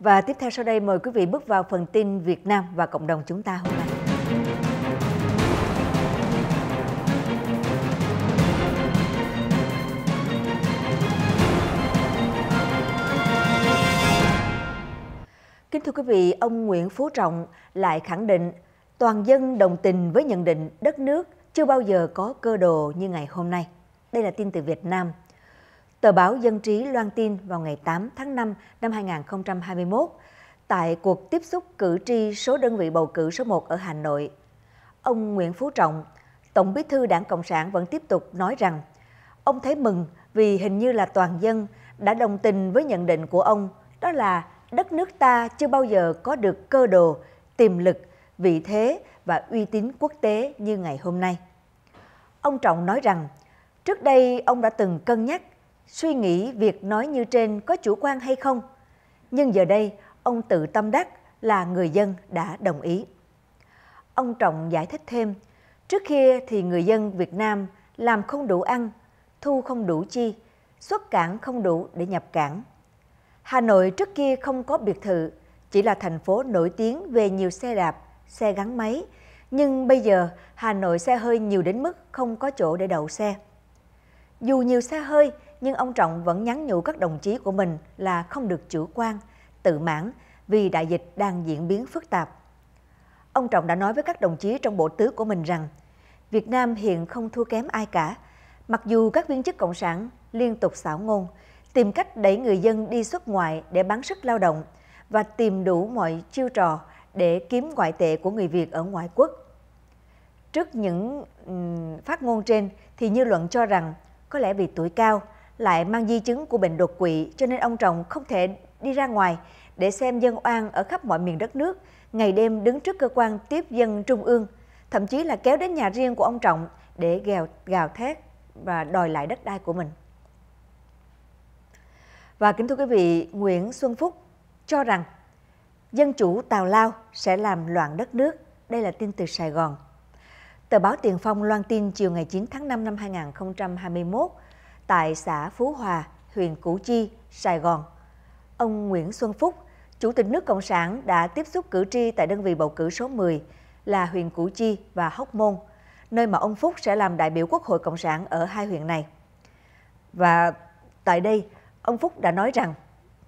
Và tiếp theo sau đây mời quý vị bước vào phần tin Việt Nam và cộng đồng chúng ta hôm nay. Kính thưa quý vị, ông Nguyễn Phú Trọng lại khẳng định toàn dân đồng tình với nhận định đất nước chưa bao giờ có cơ đồ như ngày hôm nay. Đây là tin từ Việt Nam Tờ báo Dân trí loan tin vào ngày 8 tháng 5 năm 2021 tại cuộc tiếp xúc cử tri số đơn vị bầu cử số 1 ở Hà Nội. Ông Nguyễn Phú Trọng, Tổng bí thư Đảng Cộng sản vẫn tiếp tục nói rằng ông thấy mừng vì hình như là toàn dân đã đồng tình với nhận định của ông đó là đất nước ta chưa bao giờ có được cơ đồ, tiềm lực, vị thế và uy tín quốc tế như ngày hôm nay. Ông Trọng nói rằng, trước đây ông đã từng cân nhắc suy nghĩ việc nói như trên có chủ quan hay không. Nhưng giờ đây, ông tự tâm đắc là người dân đã đồng ý. Ông Trọng giải thích thêm, trước kia thì người dân Việt Nam làm không đủ ăn, thu không đủ chi, xuất cảng không đủ để nhập cảng. Hà Nội trước kia không có biệt thự, chỉ là thành phố nổi tiếng về nhiều xe đạp, xe gắn máy, nhưng bây giờ Hà Nội xe hơi nhiều đến mức không có chỗ để đậu xe. Dù nhiều xe hơi, nhưng ông Trọng vẫn nhắn nhủ các đồng chí của mình là không được chủ quan, tự mãn vì đại dịch đang diễn biến phức tạp. Ông Trọng đã nói với các đồng chí trong bộ tứ của mình rằng Việt Nam hiện không thua kém ai cả, mặc dù các viên chức cộng sản liên tục xảo ngôn, tìm cách đẩy người dân đi xuất ngoại để bán sức lao động và tìm đủ mọi chiêu trò để kiếm ngoại tệ của người Việt ở ngoại quốc. Trước những phát ngôn trên thì như luận cho rằng có lẽ vì tuổi cao lại mang di chứng của bệnh đột quỵ cho nên ông Trọng không thể đi ra ngoài để xem dân oan ở khắp mọi miền đất nước, ngày đêm đứng trước cơ quan tiếp dân trung ương, thậm chí là kéo đến nhà riêng của ông Trọng để gào, gào thét và đòi lại đất đai của mình. Và kính thưa quý vị, Nguyễn Xuân Phúc cho rằng dân chủ Tào Lao sẽ làm loạn đất nước. Đây là tin từ Sài Gòn. Tờ báo Tiền Phong loan tin chiều ngày 9 tháng 5 năm 2021 tại xã Phú Hòa, huyện Củ Chi, Sài Gòn. Ông Nguyễn Xuân Phúc, Chủ tịch nước Cộng sản đã tiếp xúc cử tri tại đơn vị bầu cử số 10 là huyện Củ Chi và Hóc Môn, nơi mà ông Phúc sẽ làm đại biểu Quốc hội Cộng sản ở hai huyện này. Và tại đây, ông Phúc đã nói rằng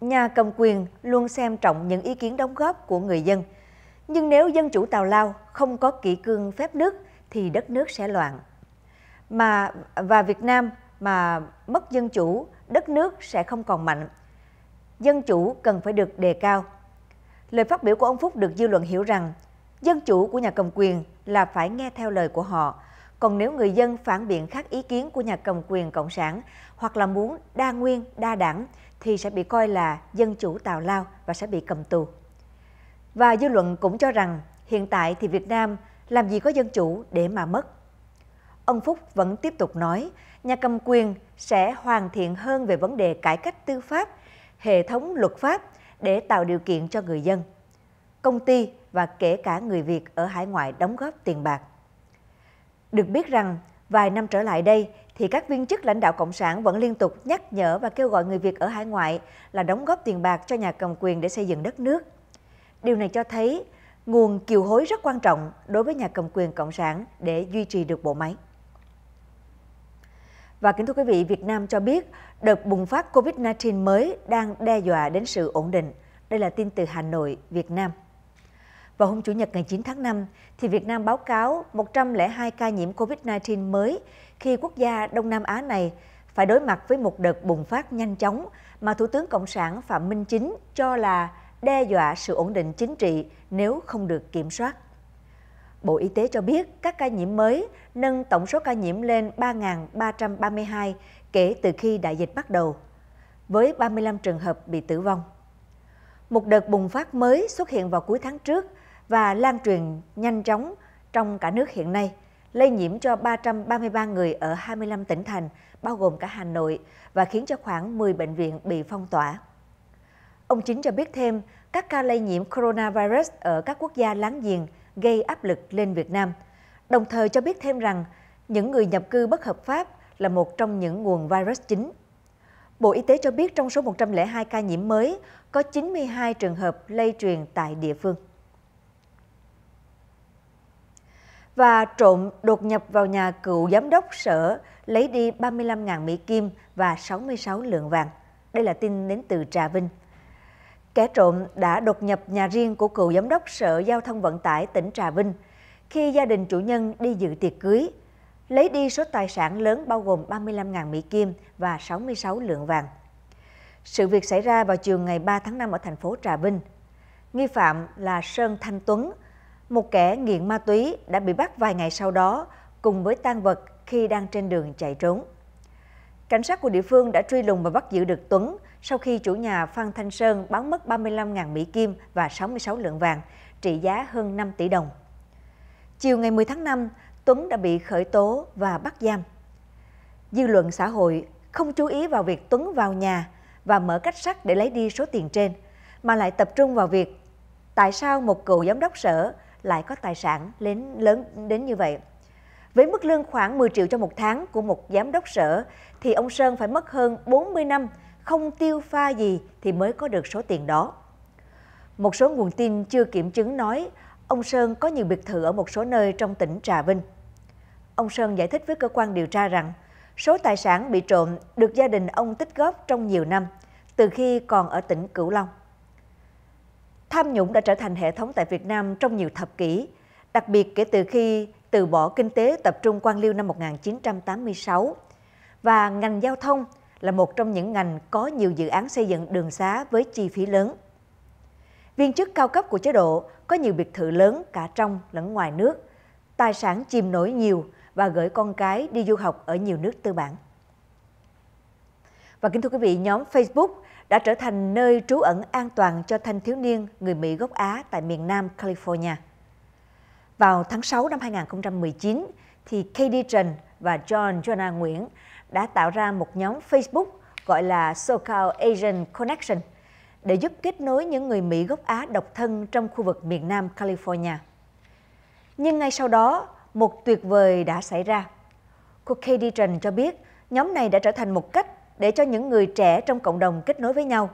nhà cầm quyền luôn xem trọng những ý kiến đóng góp của người dân. Nhưng nếu dân chủ Tào Lao không có kỷ cương phép nước thì đất nước sẽ loạn. Mà và Việt Nam mà mất dân chủ, đất nước sẽ không còn mạnh. Dân chủ cần phải được đề cao. Lời phát biểu của ông Phúc được dư luận hiểu rằng dân chủ của nhà cầm quyền là phải nghe theo lời của họ. Còn nếu người dân phản biện khác ý kiến của nhà cầm quyền cộng sản hoặc là muốn đa nguyên, đa đảng thì sẽ bị coi là dân chủ tào lao và sẽ bị cầm tù. Và dư luận cũng cho rằng hiện tại thì Việt Nam làm gì có dân chủ để mà mất. Ông Phúc vẫn tiếp tục nói, nhà cầm quyền sẽ hoàn thiện hơn về vấn đề cải cách tư pháp, hệ thống luật pháp để tạo điều kiện cho người dân, công ty và kể cả người Việt ở hải ngoại đóng góp tiền bạc. Được biết rằng, vài năm trở lại đây thì các viên chức lãnh đạo Cộng sản vẫn liên tục nhắc nhở và kêu gọi người Việt ở hải ngoại là đóng góp tiền bạc cho nhà cầm quyền để xây dựng đất nước. Điều này cho thấy nguồn kiều hối rất quan trọng đối với nhà cầm quyền Cộng sản để duy trì được bộ máy. Và kính thưa quý vị, Việt Nam cho biết đợt bùng phát COVID-19 mới đang đe dọa đến sự ổn định. Đây là tin từ Hà Nội, Việt Nam. Vào hôm Chủ nhật ngày 9 tháng 5, thì Việt Nam báo cáo 102 ca nhiễm COVID-19 mới khi quốc gia Đông Nam Á này phải đối mặt với một đợt bùng phát nhanh chóng mà Thủ tướng Cộng sản Phạm Minh Chính cho là đe dọa sự ổn định chính trị nếu không được kiểm soát. Bộ Y tế cho biết các ca nhiễm mới nâng tổng số ca nhiễm lên 3.332 kể từ khi đại dịch bắt đầu, với 35 trường hợp bị tử vong. Một đợt bùng phát mới xuất hiện vào cuối tháng trước và lan truyền nhanh chóng trong cả nước hiện nay, lây nhiễm cho 333 người ở 25 tỉnh thành, bao gồm cả Hà Nội, và khiến cho khoảng 10 bệnh viện bị phong tỏa. Ông Chính cho biết thêm, các ca lây nhiễm coronavirus ở các quốc gia láng giềng – gây áp lực lên Việt Nam, đồng thời cho biết thêm rằng những người nhập cư bất hợp pháp là một trong những nguồn virus chính. Bộ Y tế cho biết trong số 102 ca nhiễm mới, có 92 trường hợp lây truyền tại địa phương. Và trộm đột nhập vào nhà cựu giám đốc sở lấy đi 35.000 Mỹ Kim và 66 lượng vàng. Đây là tin đến từ Trà Vinh. Kẻ trộm đã đột nhập nhà riêng của cựu giám đốc Sở Giao thông Vận tải tỉnh Trà Vinh khi gia đình chủ nhân đi dự tiệc cưới, lấy đi số tài sản lớn bao gồm 35.000 Mỹ Kim và 66 lượng vàng. Sự việc xảy ra vào chiều ngày 3 tháng 5 ở thành phố Trà Vinh. Nghi phạm là Sơn Thanh Tuấn, một kẻ nghiện ma túy đã bị bắt vài ngày sau đó cùng với tang vật khi đang trên đường chạy trốn. Cảnh sát của địa phương đã truy lùng và bắt giữ được Tuấn, sau khi chủ nhà Phan Thanh Sơn bán mất 35.000 Mỹ Kim và 66 lượng vàng, trị giá hơn 5 tỷ đồng. Chiều ngày 10 tháng 5, Tuấn đã bị khởi tố và bắt giam. Dư luận xã hội không chú ý vào việc Tuấn vào nhà và mở cách sắt để lấy đi số tiền trên, mà lại tập trung vào việc tại sao một cựu giám đốc sở lại có tài sản đến lớn đến như vậy. Với mức lương khoảng 10 triệu cho một tháng của một giám đốc sở thì ông Sơn phải mất hơn 40 năm không tiêu pha gì thì mới có được số tiền đó. Một số nguồn tin chưa kiểm chứng nói ông Sơn có nhiều biệt thự ở một số nơi trong tỉnh Trà Vinh. Ông Sơn giải thích với cơ quan điều tra rằng số tài sản bị trộm được gia đình ông tích góp trong nhiều năm, từ khi còn ở tỉnh Cửu Long. Tham nhũng đã trở thành hệ thống tại Việt Nam trong nhiều thập kỷ, đặc biệt kể từ khi từ bỏ kinh tế tập trung quan liêu năm 1986 và ngành giao thông là một trong những ngành có nhiều dự án xây dựng đường xá với chi phí lớn. Viên chức cao cấp của chế độ có nhiều biệt thự lớn cả trong lẫn ngoài nước, tài sản chìm nổi nhiều và gửi con cái đi du học ở nhiều nước tư bản. Và kính thưa quý vị, nhóm Facebook đã trở thành nơi trú ẩn an toàn cho thanh thiếu niên người Mỹ gốc Á tại miền Nam California. Vào tháng 6 năm 2019, thì Katie Trần và John Jonah Nguyễn đã tạo ra một nhóm Facebook gọi là SoCal Asian Connection để giúp kết nối những người Mỹ gốc Á độc thân trong khu vực miền Nam California. Nhưng ngay sau đó, một tuyệt vời đã xảy ra. Cô Katie Trần cho biết nhóm này đã trở thành một cách để cho những người trẻ trong cộng đồng kết nối với nhau.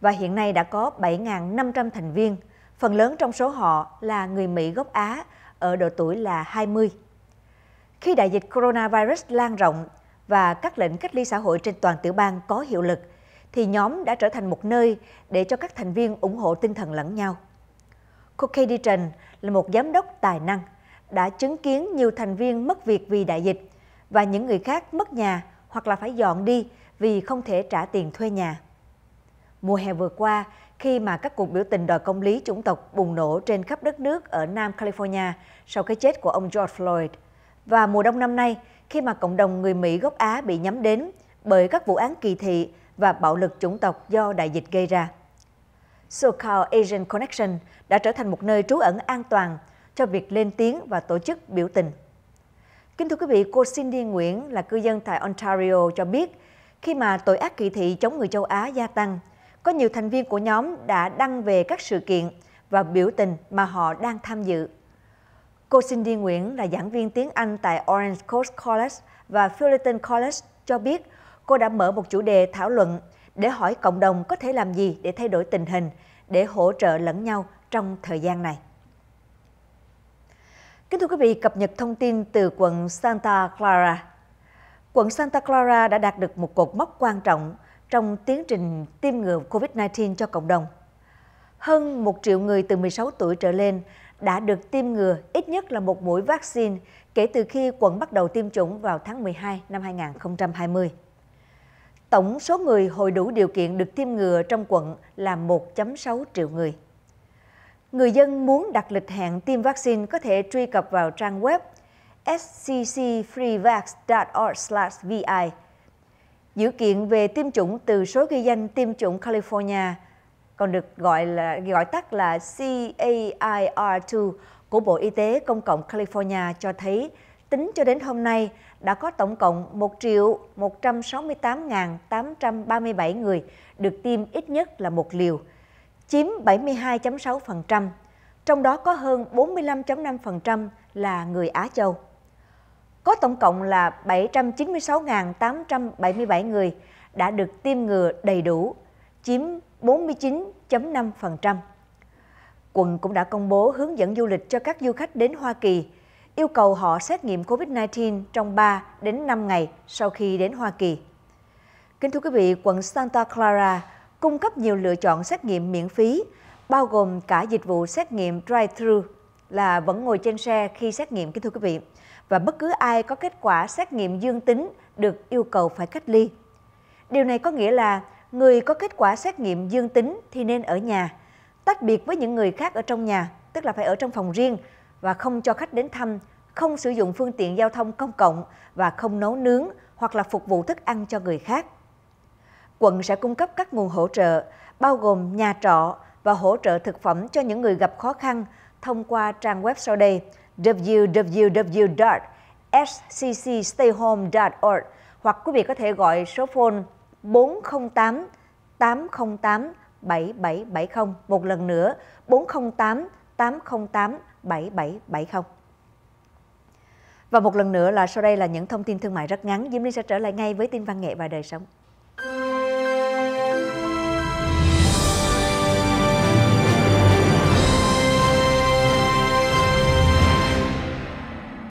Và hiện nay đã có 7.500 thành viên, phần lớn trong số họ là người Mỹ gốc Á ở độ tuổi là 20. Khi đại dịch coronavirus lan rộng và các lệnh cách ly xã hội trên toàn tiểu bang có hiệu lực, thì nhóm đã trở thành một nơi để cho các thành viên ủng hộ tinh thần lẫn nhau. Cô Katie Trần là một giám đốc tài năng, đã chứng kiến nhiều thành viên mất việc vì đại dịch và những người khác mất nhà hoặc là phải dọn đi vì không thể trả tiền thuê nhà. Mùa hè vừa qua, khi mà các cuộc biểu tình đòi công lý chủng tộc bùng nổ trên khắp đất nước ở Nam California sau cái chết của ông George Floyd. Và mùa đông năm nay, khi mà cộng đồng người Mỹ gốc Á bị nhắm đến bởi các vụ án kỳ thị và bạo lực chủng tộc do đại dịch gây ra. SoCal Asian Connection đã trở thành một nơi trú ẩn an toàn cho việc lên tiếng và tổ chức biểu tình. Kính thưa quý vị, cô Cindy Nguyễn là cư dân tại Ontario cho biết, khi mà tội ác kỳ thị chống người châu Á gia tăng, có nhiều thành viên của nhóm đã đăng về các sự kiện và biểu tình mà họ đang tham dự. Cô Cindy Nguyễn là giảng viên tiếng Anh tại Orange Coast College và Fullerton College cho biết cô đã mở một chủ đề thảo luận để hỏi cộng đồng có thể làm gì để thay đổi tình hình, để hỗ trợ lẫn nhau trong thời gian này. Kính thưa quý vị, cập nhật thông tin từ quận Santa Clara. Quận Santa Clara đã đạt được một cột mốc quan trọng trong tiến trình tiêm ngừa COVID-19 cho cộng đồng. Hơn 1 triệu người từ 16 tuổi trở lên đã được tiêm ngừa ít nhất là một mũi vaccine kể từ khi quận bắt đầu tiêm chủng vào tháng 12 năm 2020. Tổng số người hồi đủ điều kiện được tiêm ngừa trong quận là 1.6 triệu người. Người dân muốn đặt lịch hẹn tiêm vaccine có thể truy cập vào trang web sccfreevax.org/vi. Dữ kiện về tiêm chủng từ số ghi danh tiêm chủng California – còn được gọi là gọi tắt là CAIR2 của Bộ Y tế Công cộng California cho thấy tính cho đến hôm nay đã có tổng cộng 1 triệu 168.837 người được tiêm ít nhất là một liều, chiếm 72.6%, trong đó có hơn 45.5% là người Á Châu. Có tổng cộng là 796.877 người đã được tiêm ngừa đầy đủ chiếm 49.5%. Quận cũng đã công bố hướng dẫn du lịch cho các du khách đến Hoa Kỳ, yêu cầu họ xét nghiệm COVID-19 trong 3 đến 5 ngày sau khi đến Hoa Kỳ. Kính thưa quý vị, quận Santa Clara cung cấp nhiều lựa chọn xét nghiệm miễn phí, bao gồm cả dịch vụ xét nghiệm drive-thru là vẫn ngồi trên xe khi xét nghiệm kính thưa quý vị và bất cứ ai có kết quả xét nghiệm dương tính được yêu cầu phải cách ly. Điều này có nghĩa là người có kết quả xét nghiệm dương tính thì nên ở nhà, tách biệt với những người khác ở trong nhà, tức là phải ở trong phòng riêng và không cho khách đến thăm, không sử dụng phương tiện giao thông công cộng và không nấu nướng hoặc là phục vụ thức ăn cho người khác. Quận sẽ cung cấp các nguồn hỗ trợ, bao gồm nhà trọ và hỗ trợ thực phẩm cho những người gặp khó khăn thông qua trang web sau đây www.sccstayhome.org hoặc quý vị có thể gọi số phone 408 808 7770. Một lần nữa, 408 808 7770. Và một lần nữa là sau đây là những thông tin thương mại rất ngắn. Diêm Ly sẽ trở lại ngay với tin văn nghệ và đời sống.